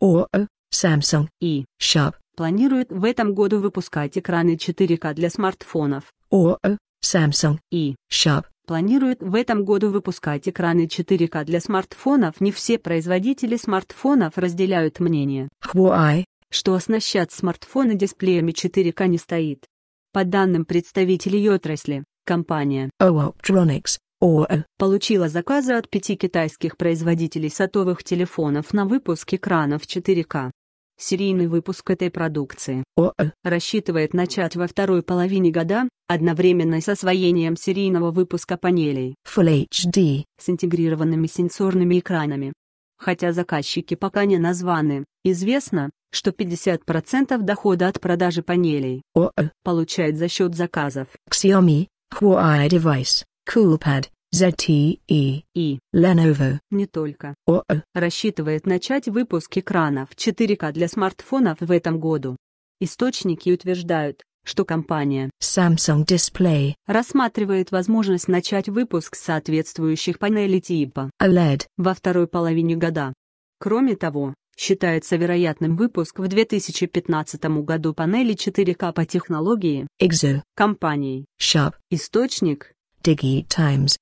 ООО э, Samsung и Sharp планируют в этом году выпускать экраны 4К для смартфонов. ООО э, Samsung и Sharp планируют в этом году выпускать экраны 4К для смартфонов. Не все производители смартфонов разделяют мнение. Huawei что оснащать смартфоны дисплеями 4К не стоит. По данным представителей отрасли, компания Optronics ОЭ получила заказы от пяти китайских производителей сотовых телефонов на выпуск экранов 4К. Серийный выпуск этой продукции ОЭ рассчитывает начать во второй половине года, одновременно с освоением серийного выпуска панелей Full HD с интегрированными сенсорными экранами. Хотя заказчики пока не названы, известно, что 50% дохода от продажи панелей ОЭ получает за счет заказов Xiaomi, Huawei Device Coolpad, ZTE и Lenovo. Не только. ОО рассчитывает начать выпуск экранов 4К для смартфонов в этом году. Источники утверждают, что компания Samsung Display рассматривает возможность начать выпуск соответствующих панелей типа OLED во второй половине года. Кроме того, считается вероятным выпуск в 2015 году панели 4К по технологии Exo компании Sharp. Источник Diggy Times